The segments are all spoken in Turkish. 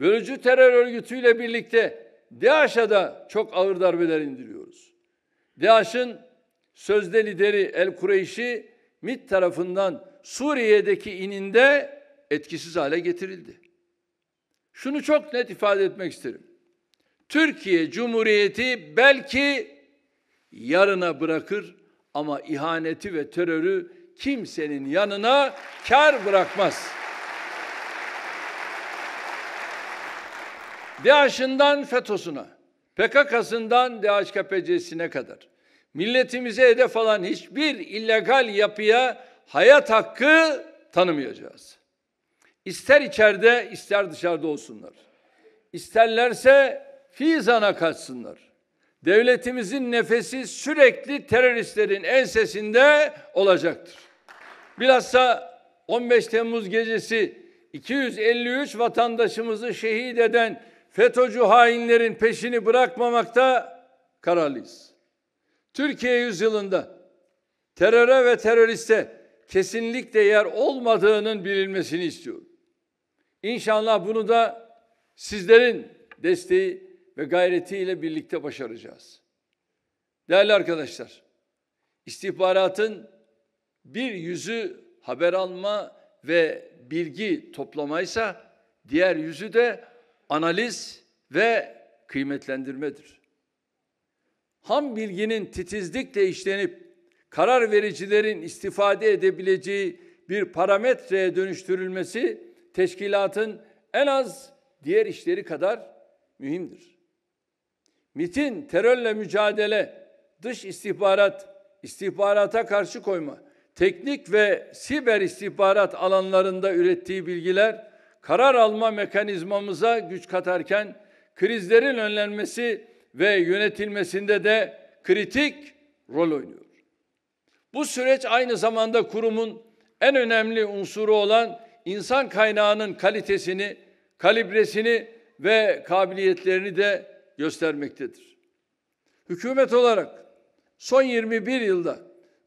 Bölücü terör örgütüyle birlikte DAEŞ'e da çok ağır darbeler indiriyoruz. DAEŞ'in sözde lideri El Kureyşi MİT tarafından Suriye'deki ininde etkisiz hale getirildi. Şunu çok net ifade etmek isterim. Türkiye Cumhuriyeti belki yarına bırakır ama ihaneti ve terörü kimsenin yanına kar bırakmaz. DAEŞ'inden FETÖ'süne, PKK'sından DHKPC'sine kadar milletimize hedef alan hiçbir illegal yapıya hayat hakkı tanımayacağız. İster içeride ister dışarıda olsunlar. İsterlerse Fizan'a kaçsınlar. Devletimizin nefesi sürekli teröristlerin ensesinde olacaktır. Bilhassa 15 Temmuz gecesi 253 vatandaşımızı şehit eden FETÖ'cü hainlerin peşini bırakmamakta kararlıyız. Türkiye yüzyılında teröre ve teröriste kesinlikle yer olmadığının bilinmesini istiyorum. İnşallah bunu da sizlerin desteği ve gayretiyle birlikte başaracağız. Değerli arkadaşlar, istihbaratın bir yüzü haber alma ve bilgi toplamaysa diğer yüzü de analiz ve kıymetlendirmedir. Ham bilginin titizlikle işlenip karar vericilerin istifade edebileceği bir parametreye dönüştürülmesi teşkilatın en az diğer işleri kadar mühimdir. MIT'in terörle mücadele, dış istihbarat, istihbarata karşı koyma, teknik ve siber istihbarat alanlarında ürettiği bilgiler karar alma mekanizmamıza güç katarken krizlerin önlenmesi ve yönetilmesinde de kritik rol oynuyor. Bu süreç aynı zamanda kurumun en önemli unsuru olan insan kaynağının kalitesini, kalibresini ve kabiliyetlerini de göstermektedir. Hükümet olarak son 21 yılda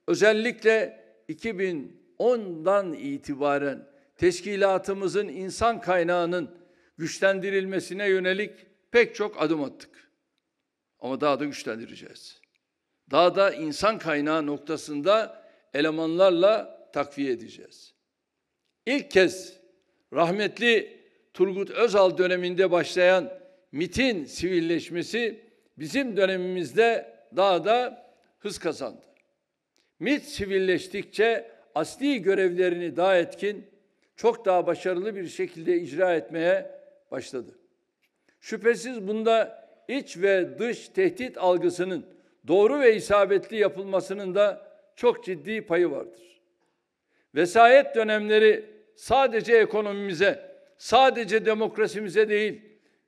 özellikle 2010'dan itibaren teşkilatımızın insan kaynağının güçlendirilmesine yönelik pek çok adım attık. Ama daha da güçlendireceğiz. Daha da insan kaynağı noktasında elemanlarla takviye edeceğiz. İlk kez rahmetli Turgut Özal döneminde başlayan MIT'in sivilleşmesi bizim dönemimizde daha da hız kazandı. MIT sivilleştikçe asli görevlerini daha etkin, çok daha başarılı bir şekilde icra etmeye başladı. Şüphesiz bunda iç ve dış tehdit algısının doğru ve isabetli yapılmasının da çok ciddi payı vardır. Vesayet dönemleri sadece ekonomimize, sadece demokrasimize değil,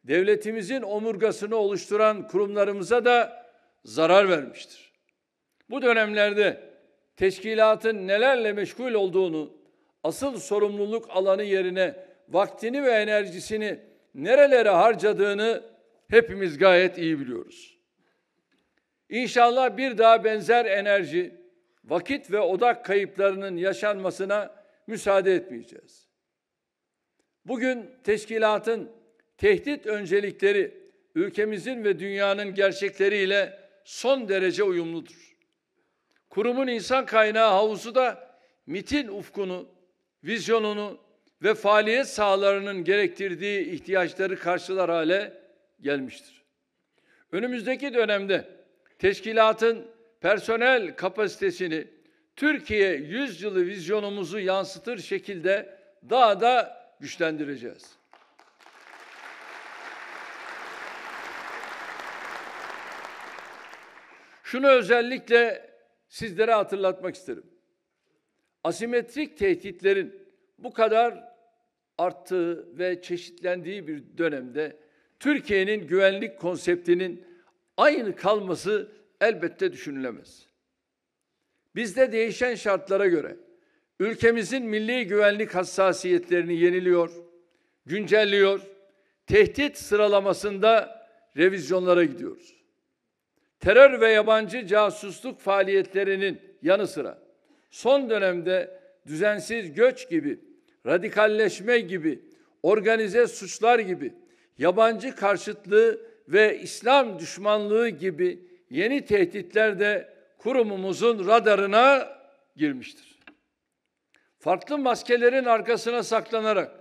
devletimizin omurgasını oluşturan kurumlarımıza da zarar vermiştir. Bu dönemlerde teşkilatın nelerle meşgul olduğunu asıl sorumluluk alanı yerine vaktini ve enerjisini nerelere harcadığını hepimiz gayet iyi biliyoruz. İnşallah bir daha benzer enerji, vakit ve odak kayıplarının yaşanmasına müsaade etmeyeceğiz. Bugün teşkilatın tehdit öncelikleri ülkemizin ve dünyanın gerçekleriyle son derece uyumludur. Kurumun insan kaynağı havuzu da MIT'in ufkunu vizyonunu ve faaliyet sahalarının gerektirdiği ihtiyaçları karşılar hale gelmiştir. Önümüzdeki dönemde teşkilatın personel kapasitesini Türkiye yüzyılı vizyonumuzu yansıtır şekilde daha da güçlendireceğiz. Şunu özellikle sizlere hatırlatmak isterim asimetrik tehditlerin bu kadar arttığı ve çeşitlendiği bir dönemde Türkiye'nin güvenlik konseptinin aynı kalması elbette düşünülemez. Bizde değişen şartlara göre ülkemizin milli güvenlik hassasiyetlerini yeniliyor, güncelliyor, tehdit sıralamasında revizyonlara gidiyoruz. Terör ve yabancı casusluk faaliyetlerinin yanı sıra son dönemde düzensiz göç gibi, radikalleşme gibi, organize suçlar gibi, yabancı karşıtlığı ve İslam düşmanlığı gibi yeni tehditler de kurumumuzun radarına girmiştir. Farklı maskelerin arkasına saklanarak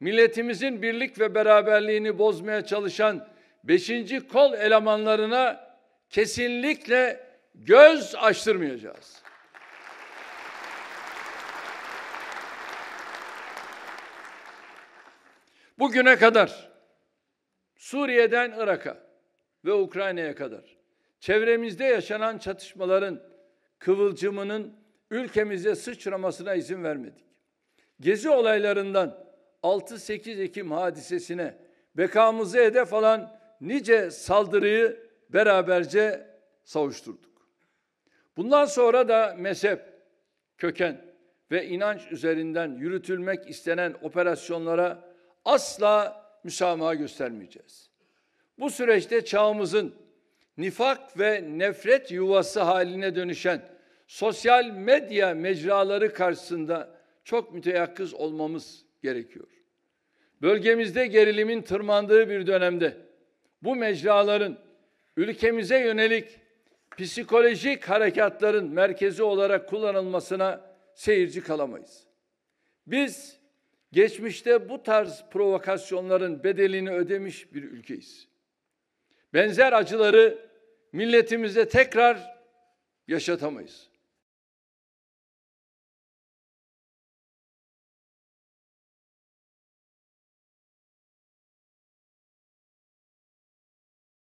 milletimizin birlik ve beraberliğini bozmaya çalışan beşinci kol elemanlarına kesinlikle göz açtırmayacağız. Bugüne kadar Suriye'den Irak'a ve Ukrayna'ya kadar çevremizde yaşanan çatışmaların kıvılcımının ülkemize sıçramasına izin vermedik. Gezi olaylarından 6-8 Ekim hadisesine bekamızı hedef alan nice saldırıyı beraberce savuşturduk. Bundan sonra da mezhep, köken ve inanç üzerinden yürütülmek istenen operasyonlara asla müsamaha göstermeyeceğiz. Bu süreçte çağımızın nifak ve nefret yuvası haline dönüşen sosyal medya mecraları karşısında çok müteyakkız olmamız gerekiyor. Bölgemizde gerilimin tırmandığı bir dönemde bu mecraların ülkemize yönelik psikolojik harekatların merkezi olarak kullanılmasına seyirci kalamayız. Biz Geçmişte bu tarz provokasyonların bedelini ödemiş bir ülkeyiz. Benzer acıları milletimize tekrar yaşatamayız.